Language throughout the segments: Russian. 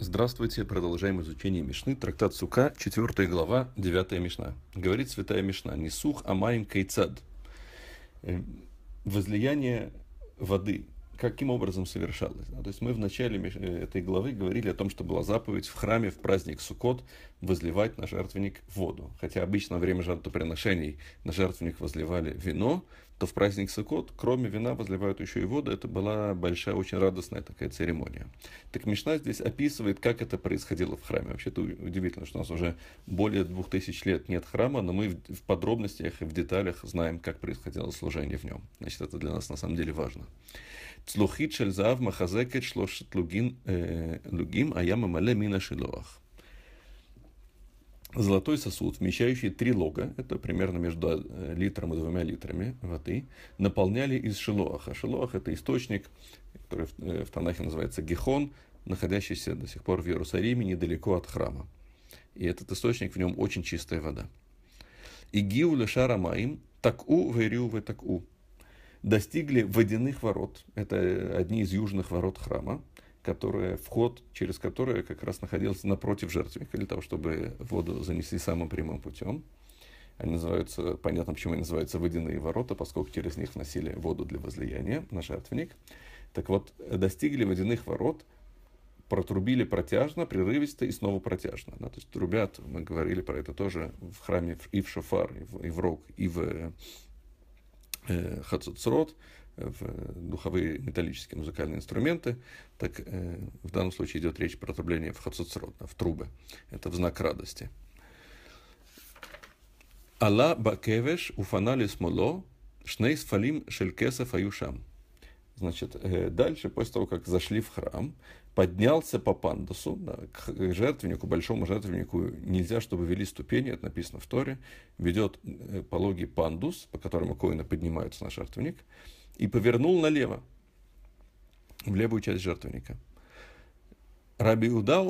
Здравствуйте, продолжаем изучение Мишны, трактат Сука, 4 глава, 9 Мишна. Говорит святая Мишна, не сух, а маем кайцад. Э, возлияние воды каким образом совершалось. То есть мы в начале э, этой главы говорили о том, что была заповедь в храме в праздник Суккот возливать на жертвенник воду. Хотя обычно во время жертвоприношений на жертвенник возливали вино, то в праздник Суккот кроме вина возливают еще и воду. Это была большая, очень радостная такая церемония. Так Мишна здесь описывает, как это происходило в храме. Вообще-то удивительно, что у нас уже более двух тысяч лет нет храма, но мы в подробностях и в деталях знаем, как происходило служение в нем. Значит, это для нас на самом деле важно. צלוחית של זהב מחזקת שלושת לוגים, לוגים היה ממלא מן השילוח. Золотой сосуд, вмещающий три лога, это примерно между э, литром и двумя литрами воды, наполняли из шелоаха. Шелоах – это источник, который в э, Танахе называется Гехон, находящийся до сих пор в Иерусалиме, недалеко от храма. И этот источник, в нем очень чистая вода. И гиу лешара маим, так'у верю вы так'у достигли водяных ворот. Это э, одни из южных ворот храма, которые, вход через которые как раз находился напротив жертвенника, для того, чтобы воду занесли самым прямым путем. Они называются, понятно, почему они называются водяные ворота, поскольку через них вносили воду для возлияния на жертвенник. Так вот, достигли водяных ворот, протрубили протяжно, прерывисто и снова протяжно. Да? То есть трубят, мы говорили про это тоже в храме и в шофар, и в, и в рог, и в Э, хацуцрот, э, в э, духовые металлические музыкальные инструменты, так в данном случае идет речь про отрубление в хацуцрот, в трубы. Это в знак радости. Алла бакевеш уфанали смоло шнейс фалим шелькеса фаюшам. Значит, э, дальше, после того, как зашли в храм, поднялся по пандусу, да, к жертвеннику, большому жертвеннику нельзя, чтобы вели ступени, это написано в Торе, ведет э, пологий пандус, по которому коины поднимаются на жертвенник, и повернул налево, в левую часть жертвенника. Раби Уда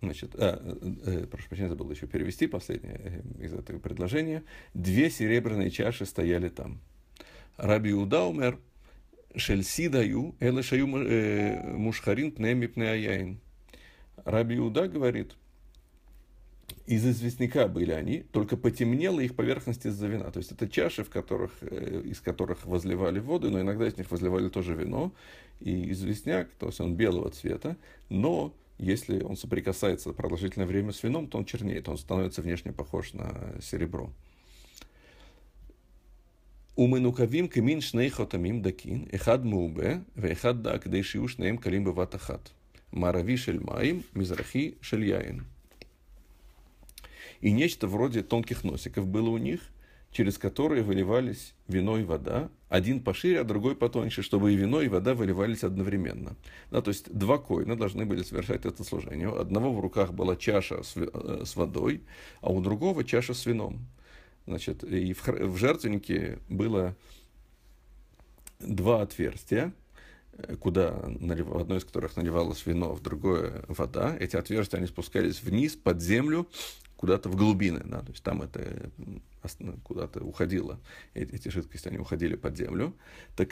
значит, а, э, прошу прощения, забыл еще перевести последнее из этого предложения, две серебряные чаши стояли там. Раби Уда умер – Шельсид аю, элэ шаю э, мушхарин пне мипне аяин. Раби Иуда говорит, из известняка были они, только потемнело их поверхность из-за вина. То есть это чаши, в которых, э, из которых возливали воды, но иногда из них возливали тоже вино. И известняк, то есть он белого цвета, но если он соприкасается продолжительное время с вином, то он чернеет, он становится внешне похож на серебро. ומנוקבים כמין שני חותמים דקין, אחד מעובה ואחד דק, כדי שיהיו שניהם קלים בבת אחת. מערבי של מים, מזרחי של яин. И нечто вроде тонких носиков было у них, через которые выливались вино и вода, один пошире, а другой потоньше, чтобы и вино, и вода выливались одновременно. Да, то есть два коина должны были совершать это служение. У одного в руках была чаша с, э, с водой, а у другого чаша с вином. Значит, и в, в жертвеннике было два отверстия, э, куда налив... одно из которых наливалось вино, в другое вода. Эти отверстия, они спускались вниз, под землю, куда-то в глубины, да, то есть там это куда-то уходило, эти жидкости, они уходили под землю. Так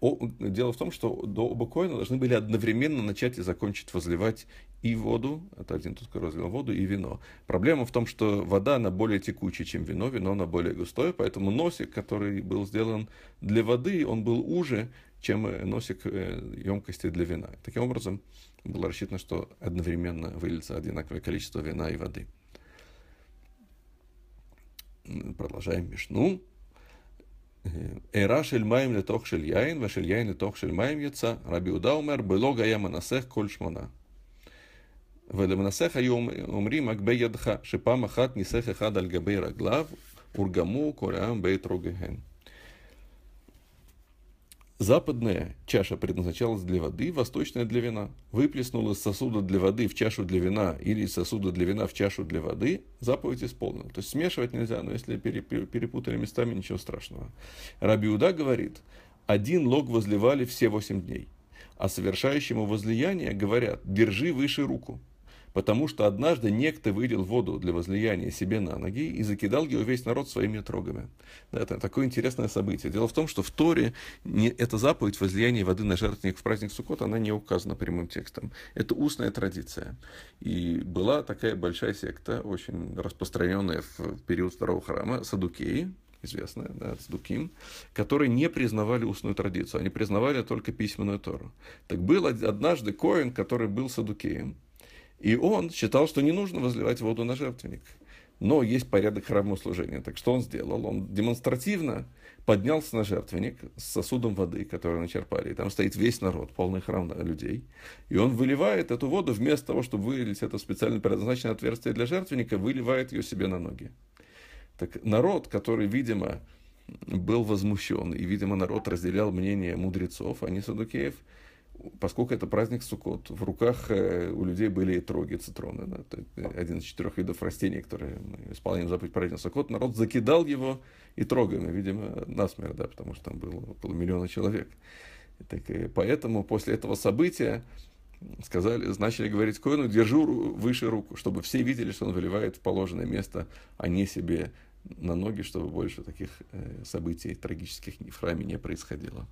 дело в том, что оба коина должны были одновременно начать и закончить возливать и воду, это один тут разлил воду, и вино. Проблема в том, что вода, она более текучая, чем вино, вино, она более густое, поэтому носик, который был сделан для воды, он был уже, чем э, носик э, емкости для вина. Таким образом, было рассчитано, что одновременно выльется одинаковое количество вина и воды. Продолжаем Мишну. ערה של מים לתוך של יין, ושל יין לתוך של מים יצא. רבי יהודה אומר, בלוג היה מנסח כל שמונה. ולמנסח היו אומרים רק בידך, שפעם אחת ניסח אחד על גבי רגליו, ורגמו כל העם בעת רוגגיהן. Западная чаша предназначалась для воды, восточная для вина. Выплеснула из сосуда для воды в чашу для вина или из сосуда для вина в чашу для воды, заповедь исполнена. То есть смешивать нельзя, но если перепутали местами, ничего страшного. Рабиуда говорит, один лог возливали все восемь дней, а совершающему возлияние говорят, держи выше руку потому что однажды некто вылил воду для возлияния себе на ноги и закидал его весь народ своими трогами. Да, это такое интересное событие. Дело в том, что в Торе не, эта заповедь возлияния воды на жертвенник в праздник Суккот, она не указана прямым текстом. Это устная традиция. И была такая большая секта, очень распространенная в период Второго храма, Садукеи, известная, да, Цдуким, которые не признавали устную традицию, они признавали только письменную Тору. Так был однажды Коин, который был Садукеем, и он считал, что не нужно возливать воду на жертвенник. Но есть порядок храмового служения. Так что он сделал? Он демонстративно поднялся на жертвенник с сосудом воды, который начерпали. И там стоит весь народ, полный храм людей. И он выливает эту воду, вместо того, чтобы вылить это специально предназначенное отверстие для жертвенника, выливает ее себе на ноги. Так народ, который, видимо, был возмущен, и, видимо, народ разделял мнение мудрецов, а не садукеев, поскольку это праздник Суккот, в руках э, у людей были троги, цитроны. Да, э, один из четырех видов растений, которые мы исполняем заповедь праздника Суккот. Народ закидал его и трогами, видимо, насмерть, да, потому что там было около миллиона человек. так, и поэтому после этого события сказали, начали говорить Коину, держу выше руку, чтобы все видели, что он выливает в положенное место, а не себе на ноги, чтобы больше таких э, событий трагических в храме не происходило.